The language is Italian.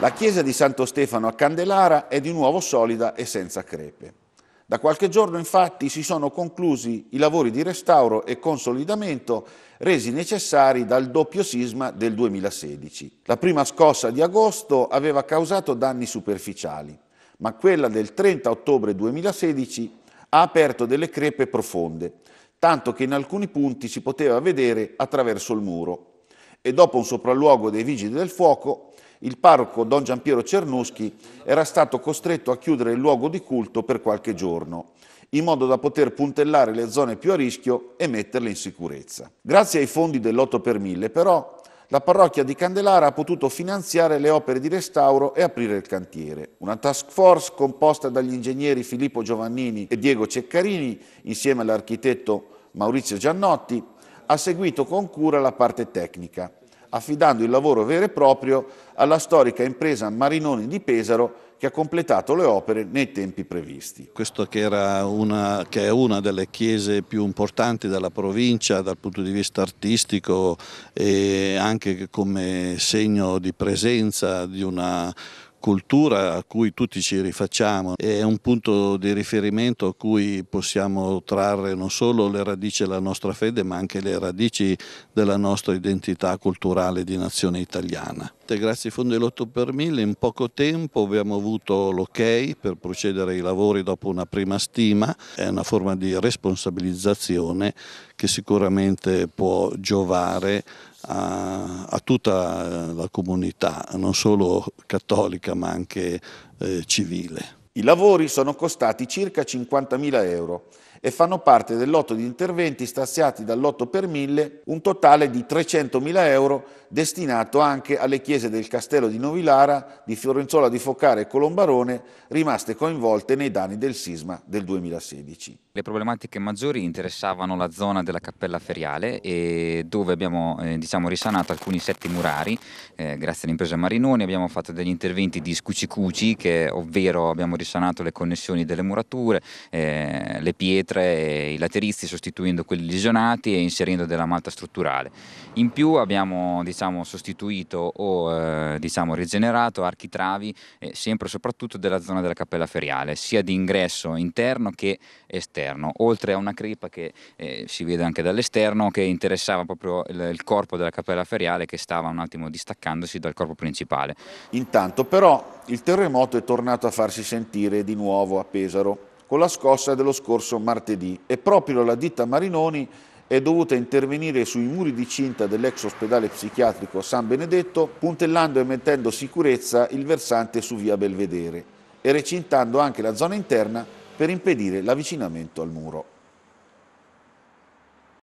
La chiesa di Santo Stefano a Candelara è di nuovo solida e senza crepe. Da qualche giorno infatti si sono conclusi i lavori di restauro e consolidamento resi necessari dal doppio sisma del 2016. La prima scossa di agosto aveva causato danni superficiali, ma quella del 30 ottobre 2016 ha aperto delle crepe profonde, tanto che in alcuni punti si poteva vedere attraverso il muro e dopo un sopralluogo dei vigili del fuoco il parroco Don Giampiero Cernuschi era stato costretto a chiudere il luogo di culto per qualche giorno in modo da poter puntellare le zone più a rischio e metterle in sicurezza. Grazie ai fondi dell'8 per 1000 però la parrocchia di Candelara ha potuto finanziare le opere di restauro e aprire il cantiere. Una task force composta dagli ingegneri Filippo Giovannini e Diego Ceccarini insieme all'architetto Maurizio Giannotti ha seguito con cura la parte tecnica affidando il lavoro vero e proprio alla storica impresa Marinoni di Pesaro che ha completato le opere nei tempi previsti. Questa che, che, è una delle chiese più importanti della provincia dal punto di vista artistico e anche come segno di presenza di una cultura a cui tutti ci rifacciamo, è un punto di riferimento a cui possiamo trarre non solo le radici della nostra fede ma anche le radici della nostra identità culturale di nazione italiana. Grazie ai fondi dell'8 per 1000 in poco tempo abbiamo avuto l'ok per procedere ai lavori dopo una prima stima, è una forma di responsabilizzazione che sicuramente può giovare a, a tutta la comunità, non solo cattolica ma anche eh, civile. I lavori sono costati circa 50.000 euro e fanno parte del lotto di interventi stanziati dal lotto per 1000, un totale di 300.000 euro destinato anche alle chiese del castello di Novilara, di Fiorenzola di Focare e Colombarone, rimaste coinvolte nei danni del sisma del 2016. Le problematiche maggiori interessavano la zona della Cappella Feriale dove abbiamo eh, diciamo, risanato alcuni setti murari, eh, grazie all'impresa Marinoni abbiamo fatto degli interventi di scucicuci, che, ovvero abbiamo risanato le connessioni delle murature, eh, le pietre, e i laterizi sostituendo quelli lesionati e inserendo della malta strutturale. In più abbiamo diciamo, diciamo, sostituito o eh, diciamo, rigenerato architravi eh, sempre e soprattutto della zona della cappella feriale, sia di ingresso interno che esterno, oltre a una crepa che eh, si vede anche dall'esterno che interessava proprio il, il corpo della cappella feriale che stava un attimo distaccandosi dal corpo principale. Intanto però il terremoto è tornato a farsi sentire di nuovo a Pesaro con la scossa dello scorso martedì e proprio la ditta Marinoni è dovuta intervenire sui muri di cinta dell'ex ospedale psichiatrico San Benedetto, puntellando e mettendo sicurezza il versante su via Belvedere e recintando anche la zona interna per impedire l'avvicinamento al muro.